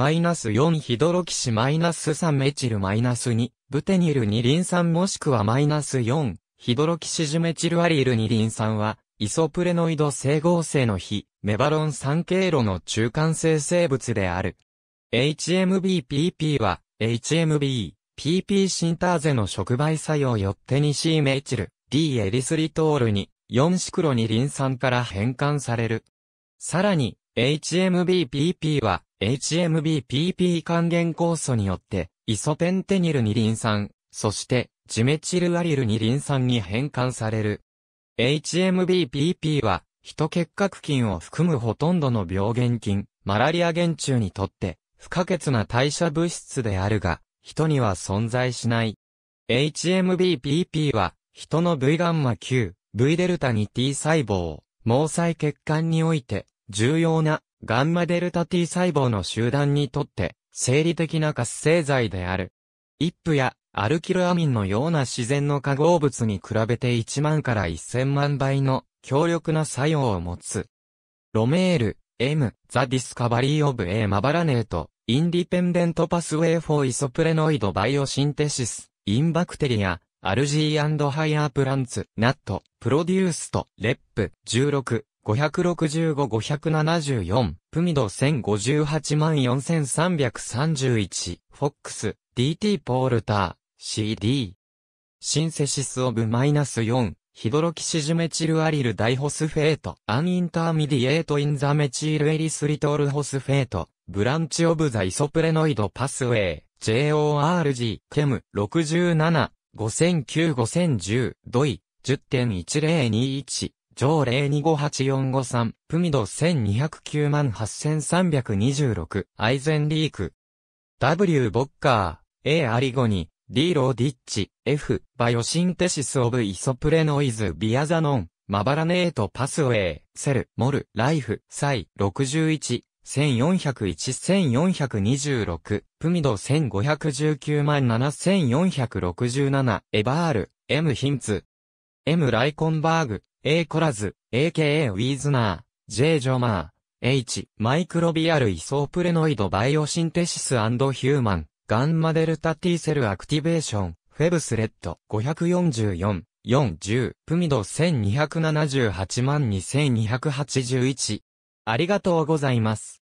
マイナス4ヒドロキシマイナス3メチルマイナス2、ブテニル二リン酸もしくはマイナス4、ヒドロキシジメチルアリル二リン酸は、イソプレノイド整合性の非、メバロン酸経路の中間性生物である。HMBPP は、HMB、PP シンターゼの触媒作用よって2 c メチル、D エリスリトールに、4シクロ二リン酸から変換される。さらに、HMBPP は、HMBPP 還元酵素によって、イソペンテニル二リン酸、そしてジメチルアリル二リン酸に変換される。HMBPP は、ヒト結核菌を含むほとんどの病原菌、マラリア原虫にとって、不可欠な代謝物質であるが、人には存在しない。HMBPP は、人の V ガンマ Q、V デルタに T 細胞、毛細血管において、重要なガンマデルタ T 細胞の集団にとって、生理的な活性剤である。一プやアルキルアミンのような自然の化合物に比べて1万から1000万倍の強力な作用を持つ。ロメール、M、ザ・ディスカバリー・オブ・エ a マバラネート、インディペンデント・パスウェイ・フォー・イソプレノイド・バイオシンテシス、インバクテリア、アルジーハイ l ープランツ、ナット、プロデュースと、レップ、16、565-574、プミド10584331、フォックス、DT ポールター、CD。シンセシスオブマイナス4、ヒドロキシジメチルアリルダイホスフェート、アンインターミディエートインザメチルエリスリトルホスフェート、ブランチオブザイソプレノイドパスウェイ、JORG、ケム、67、5 0 0 9 5 0 1 0ドイ、10.1021、上例2 5 8 4 5 3プミド1209万8326、アイゼンリーク。W ボッカー、A アリゴニ、D ローディッチ、F バイオシンテシスオブイソプレノイズビアザノン、マバラネートパスウェイ、セル、モル、ライフ、サイ、61、1401-1426、プミド1519万7467、エバール、M ヒンツ、M ライコンバーグ、A コラズ、AKA ウィズナー、J ジョマー、H、マイクロビアルイソープレノイドバイオシンテシスヒューマン、ガンマデルタ T セルアクティベーション、フェブスレッド544、410、プミド1278万2281。ありがとうございます。